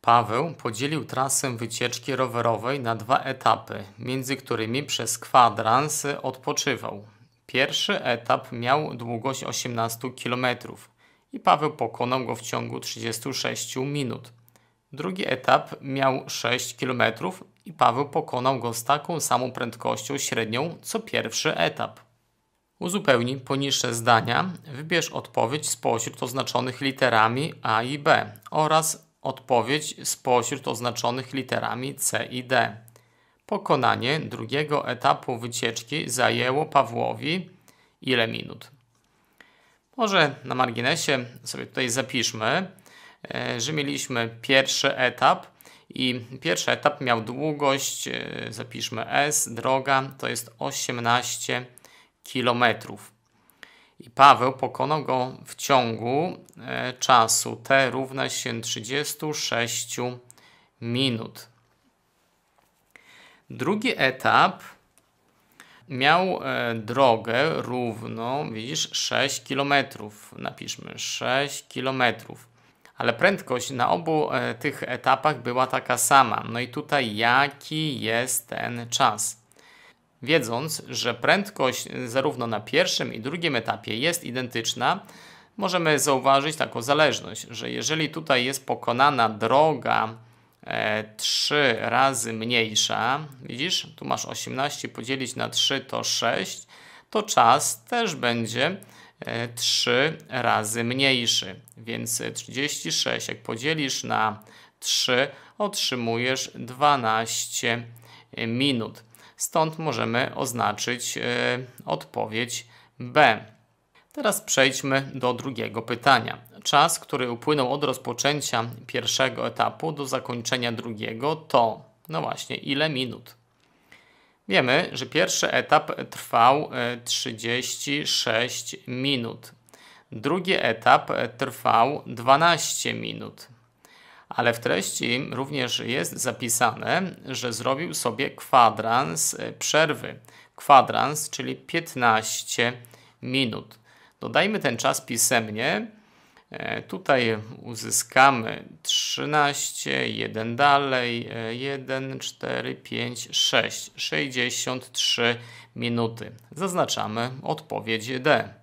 Paweł podzielił trasę wycieczki rowerowej na dwa etapy, między którymi przez kwadrans odpoczywał. Pierwszy etap miał długość 18 km i Paweł pokonał go w ciągu 36 minut. Drugi etap miał 6 km i Paweł pokonał go z taką samą prędkością średnią co pierwszy etap. Uzupełnij poniższe zdania, wybierz odpowiedź spośród oznaczonych literami A i B oraz Odpowiedź spośród oznaczonych literami C i D. Pokonanie drugiego etapu wycieczki zajęło Pawłowi ile minut? Może na marginesie sobie tutaj zapiszmy, e, że mieliśmy pierwszy etap i pierwszy etap miał długość, e, zapiszmy S, droga to jest 18 kilometrów i Paweł pokonał go w ciągu e, czasu. T równa się 36 minut. Drugi etap miał e, drogę równą, widzisz, 6 km. Napiszmy 6 km. Ale prędkość na obu e, tych etapach była taka sama. No i tutaj jaki jest ten czas? Wiedząc, że prędkość y, zarówno na pierwszym i drugim etapie jest identyczna, możemy zauważyć taką zależność, że jeżeli tutaj jest pokonana droga e, 3 razy mniejsza, widzisz, tu masz 18 podzielić na 3 to 6, to czas też będzie 3 e, razy mniejszy. Więc 36, jak podzielisz na 3, otrzymujesz 12 minut stąd możemy oznaczyć e, odpowiedź B. Teraz przejdźmy do drugiego pytania. Czas, który upłynął od rozpoczęcia pierwszego etapu do zakończenia drugiego to, no właśnie, ile minut? Wiemy, że pierwszy etap trwał 36 e, minut. Drugi etap e, trwał 12 minut ale w treści również jest zapisane, że zrobił sobie kwadrans e, przerwy. Kwadrans, czyli 15 minut. Dodajmy ten czas pisemnie. E, tutaj uzyskamy 13, 1 dalej, 1, 4, 5, 6, 63 minuty. Zaznaczamy odpowiedź D.